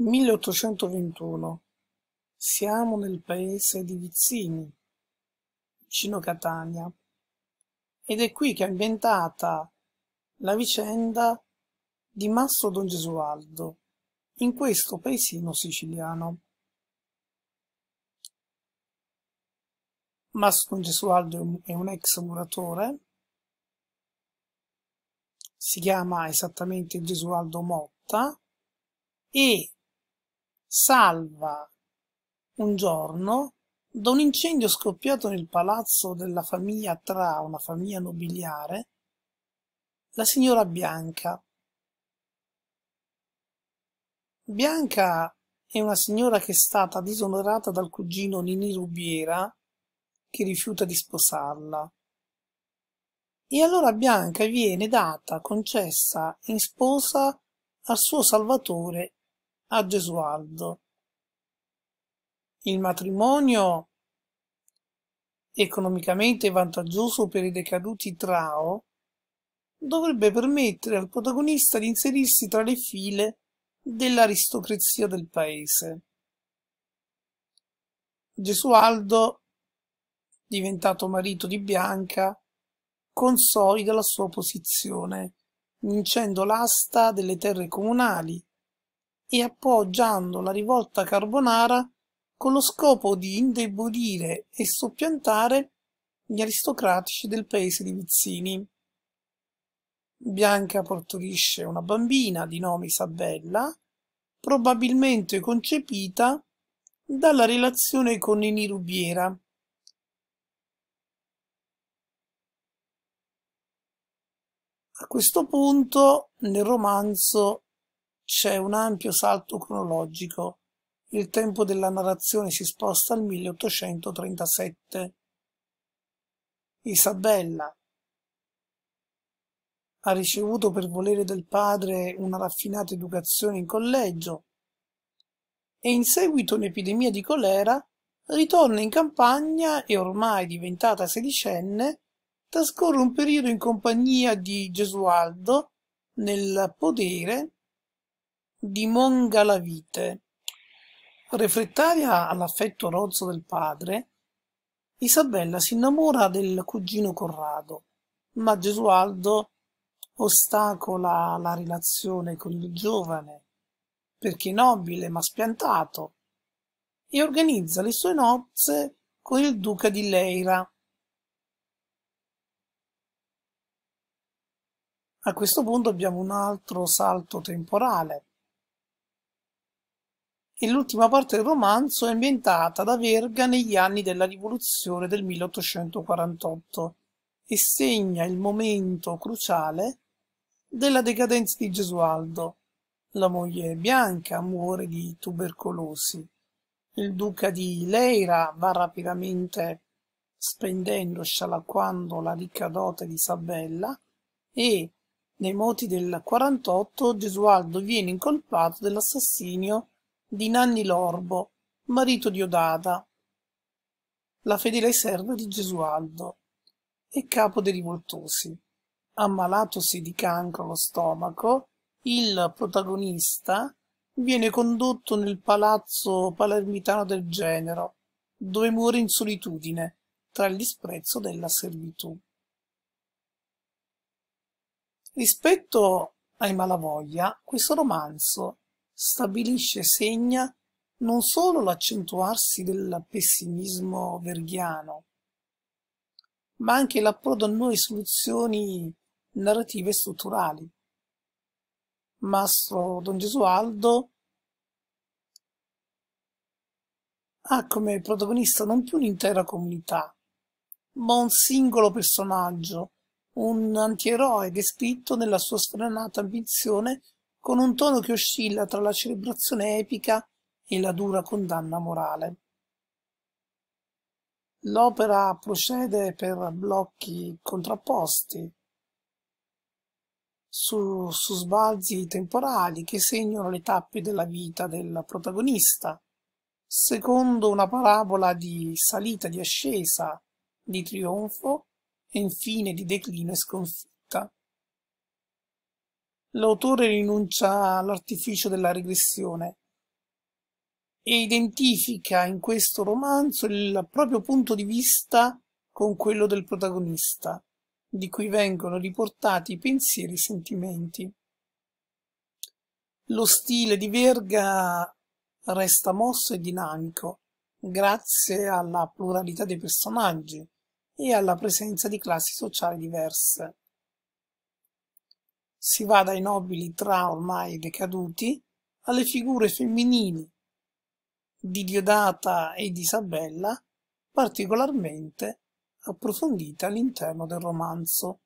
1821. Siamo nel paese di Vizzini, vicino Catania, ed è qui che è inventata la vicenda di Mastro Don Gesualdo, in questo paesino siciliano. Mastro Don Gesualdo è un ex muratore, si chiama esattamente Gesualdo Motta, e salva un giorno da un incendio scoppiato nel palazzo della famiglia Tra, una famiglia nobiliare, la signora Bianca. Bianca è una signora che è stata disonorata dal cugino Nini Rubiera, che rifiuta di sposarla. E allora Bianca viene data, concessa in sposa al suo salvatore a Gesualdo. Il matrimonio economicamente vantaggioso per i decaduti Trao dovrebbe permettere al protagonista di inserirsi tra le file dell'aristocrazia del paese. Gesualdo, diventato marito di Bianca, consolida la sua posizione, vincendo l'asta delle terre comunali e appoggiando la rivolta carbonara con lo scopo di indebolire e soppiantare gli aristocratici del paese di Vizzini. Bianca portorisce una bambina di nome Isabella, probabilmente concepita dalla relazione con Nini Rubiera. A questo punto nel romanzo c'è un ampio salto cronologico. Il tempo della narrazione si sposta al 1837. Isabella ha ricevuto per volere del padre una raffinata educazione in collegio e in seguito un'epidemia di colera ritorna in campagna e ormai diventata sedicenne trascorre un periodo in compagnia di Gesualdo nel podere di Mongalavite. Refrettaria all'affetto rozzo del padre, Isabella si innamora del cugino Corrado, ma Gesualdo ostacola la relazione con il giovane, perché nobile ma spiantato, e organizza le sue nozze con il duca di Leira. A questo punto abbiamo un altro salto temporale e l'ultima parte del romanzo è ambientata da Verga negli anni della rivoluzione del 1848 e segna il momento cruciale della decadenza di Gesualdo. La moglie bianca muore di tubercolosi. Il duca di Leira va rapidamente spendendo, scialacquando la ricca dote di Isabella e nei moti del 48 Gesualdo viene incolpato dell'assassinio di Nanni Lorbo, marito di Odada, la fedele serva di Gesualdo e capo dei rivoltosi. Ammalatosi di cancro allo stomaco, il protagonista viene condotto nel palazzo palermitano del genero, dove muore in solitudine, tra il disprezzo della servitù. Rispetto ai Malavoglia, questo romanzo stabilisce e segna non solo l'accentuarsi del pessimismo verghiano, ma anche l'approdo a nuove soluzioni narrative e strutturali. Mastro Don Gesualdo ha come protagonista non più un'intera comunità, ma un singolo personaggio, un antieroe descritto nella sua sfrenata ambizione con un tono che oscilla tra la celebrazione epica e la dura condanna morale. L'opera procede per blocchi contrapposti, su, su sbalzi temporali che segnano le tappe della vita del protagonista, secondo una parabola di salita, di ascesa, di trionfo e infine di declino e sconfitta l'autore rinuncia all'artificio della regressione e identifica in questo romanzo il proprio punto di vista con quello del protagonista, di cui vengono riportati i pensieri e i sentimenti. Lo stile di Verga resta mosso e dinamico, grazie alla pluralità dei personaggi e alla presenza di classi sociali diverse si va dai nobili tra ormai decaduti alle figure femminili di Diodata e di Isabella, particolarmente approfondite all'interno del romanzo.